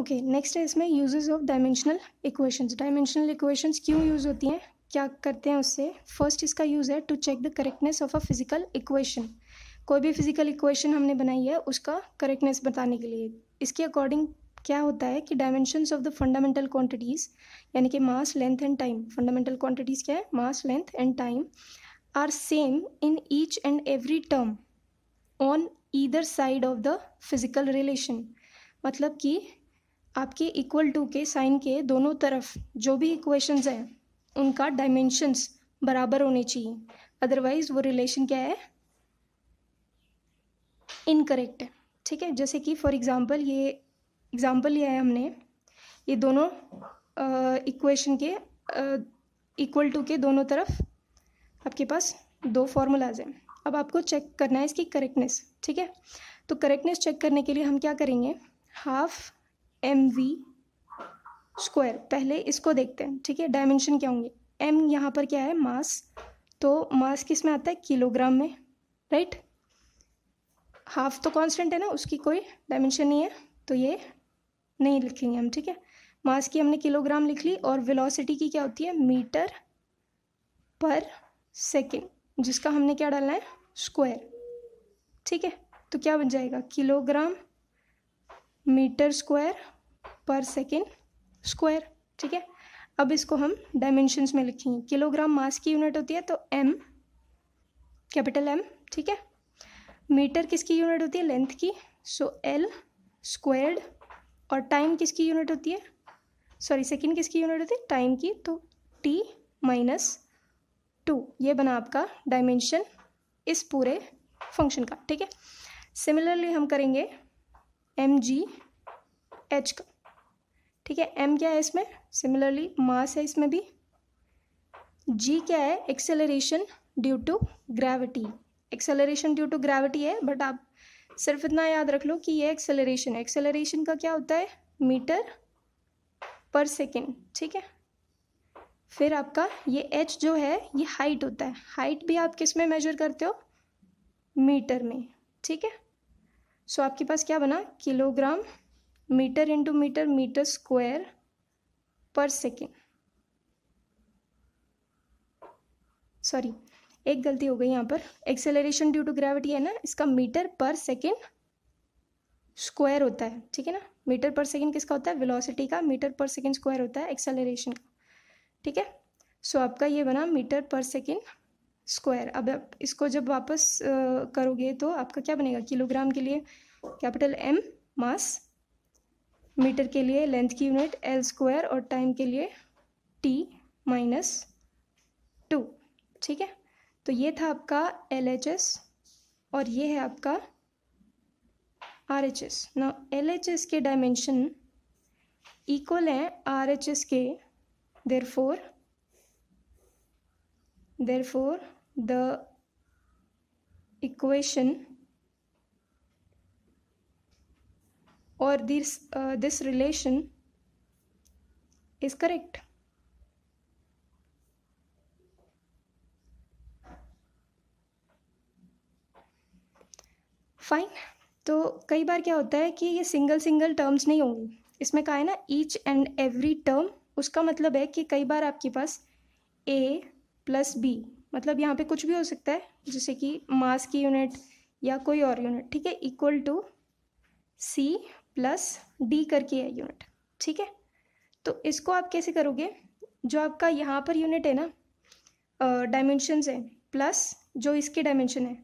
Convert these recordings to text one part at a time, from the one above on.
okay next है इसमें uses of dimensional equations dimensional equations क्यों यूज़ होती हैं क्या करते हैं उससे फर्स्ट इसका यूज़ है to check the correctness of a physical equation कोई भी फिजिकल इक्वेशन हमने बनाई है उसका करेक्टनेस बताने के लिए इसके अकॉर्डिंग क्या होता है कि dimensions of the fundamental quantities यानी कि mass length and time fundamental quantities क्या है mass length and time are same in each and every term on either side of the physical relation मतलब कि आपके इक्वल टू के sign के दोनों तरफ जो भी इक्वेशंस हैं उनका डायमेंशंस बराबर होने चाहिए अदरवाइज वो रिलेशन क्या है इनकरेक्ट है ठीक है जैसे कि फॉर एग्ज़ाम्पल ये एग्ज़ाम्पल लिया है हमने ये दोनों इक्वेशन के इक्वल टू के दोनों तरफ आपके पास दो फॉर्मूलाज हैं अब आपको चेक करना है इसकी करेक्टनेस ठीक है तो करेक्टनेस चेक करने के लिए हम क्या करेंगे हाफ एम वी स्क्वायर पहले इसको देखते हैं ठीक है डायमेंशन क्या होंगे एम यहाँ पर क्या है मास तो मास किस में आता है किलोग्राम में राइट हाफ तो कांस्टेंट है ना उसकी कोई डायमेंशन नहीं है तो ये नहीं लिखेंगे हम ठीक है मास की हमने किलोग्राम लिख ली और वेलोसिटी की क्या होती है मीटर पर सेकेंड जिसका हमने क्या डालना है स्क्वायर ठीक है तो क्या बन जाएगा किलोग्राम मीटर स्क्वायर पर सेकेंड स्क्वायर ठीक है अब इसको हम डायमेंशंस में लिखेंगे किलोग्राम मास की यूनिट होती है तो एम कैपिटल एम ठीक है मीटर किसकी यूनिट होती है लेंथ की सो एल स्क्वायर्ड और टाइम किसकी यूनिट होती है सॉरी सेकेंड किसकी यूनिट होती है टाइम की तो टी माइनस टू ये बना आपका डायमेंशन इस पूरे फंक्शन का ठीक है सिमिलरली हम करेंगे एम जी एच का ठीक है एम क्या है इसमें सिमिलरली मास है इसमें भी जी क्या है acceleration due to gravity acceleration due to gravity है बट आप सिर्फ इतना याद रख लो कि ये एक्सेलरेशन है एक्सेलरेशन का क्या होता है मीटर पर सेकेंड ठीक है फिर आपका ये एच जो है ये हाइट होता है हाइट भी आप किस में मेजर करते हो मीटर में ठीक है सो आपके पास क्या बना kilogram metre into metre metre square पर सेकेंड सॉरी एक गलती हो गई यहाँ पर एक्सेलरेशन ड्यू टू ग्रेविटी है ना इसका मीटर पर सेकेंड स्क्वायर होता है ठीक है ना मीटर पर सेकेंड किसका होता है वेलोसिटी का मीटर पर सेकेंड स्क्वायर होता है एक्सेलरेशन का ठीक है सो आपका ये बना मीटर पर सेकेंड स्क्वायर अब आप इसको जब वापस करोगे तो आपका क्या बनेगा किलोग्राम के लिए कैपिटल एम मास मीटर के लिए लेंथ की यूनिट एल स्क्वायर और टाइम के लिए टी माइनस टू ठीक है तो ये था आपका एल एच एस और ये है आपका आर एच एस ना एल एच एस के डायमेंशन इक्वल हैं आर एच एस के therefore therefore the equation or this uh, this relation is correct fine तो कई बार क्या होता है कि ये सिंगल सिंगल टर्म्स नहीं होंगी इसमें कहा है ना ईच एंड एवरी टर्म उसका मतलब है कि कई बार आपके पास ए प्लस बी मतलब यहाँ पे कुछ भी हो सकता है जैसे कि मास की यूनिट या कोई और यूनिट ठीक है equal to C plus D करके है यूनिट ठीक है तो इसको आप कैसे करोगे जो आपका यहाँ पर यूनिट है ना डायमेंशंस है प्लस जो इसके डायमेंशन है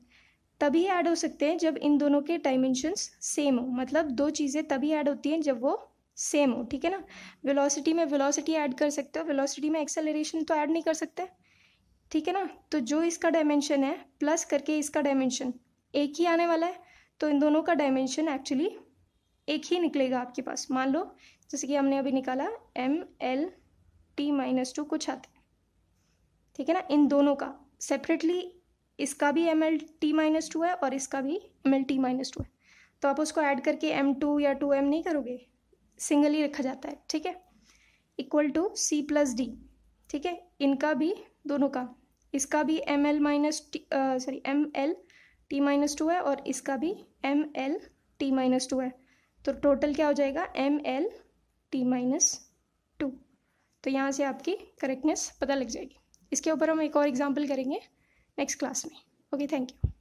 तभी ऐड हो सकते हैं जब इन दोनों के डायमेंशंस सेम हो मतलब दो चीज़ें तभी ऐड होती हैं जब वो सेम हो ठीक है ना वेलोसिटी में वेलोसिटी ऐड कर सकते हो वेलोसिटी में एक्सेलरेशन तो ऐड नहीं कर सकते ठीक है ना तो जो इसका डायमेंशन है प्लस करके इसका डायमेंशन एक ही आने वाला है तो इन दोनों का डायमेंशन एक्चुअली एक ही निकलेगा आपके पास मान लो जैसे कि हमने अभी निकाला M L T minus two कुछ आते ठीक है ना इन दोनों का सेपरेटली इसका भी M L T minus two है और इसका भी M L T minus two है तो आप उसको ऐड करके एम टू या टू एम नहीं करोगे सिंगल ही रखा जाता है ठीक है equal to C plus D ठीक है इनका भी दोनों का इसका भी M L minus T sorry M L T minus two है और इसका भी M L T minus two है तो टोटल क्या हो जाएगा M L T minus two तो यहाँ से आपकी करेक्टनेस पता लग जाएगी इसके ऊपर हम एक और एग्जाम्पल करेंगे नेक्स्ट क्लास में ओके थैंक यू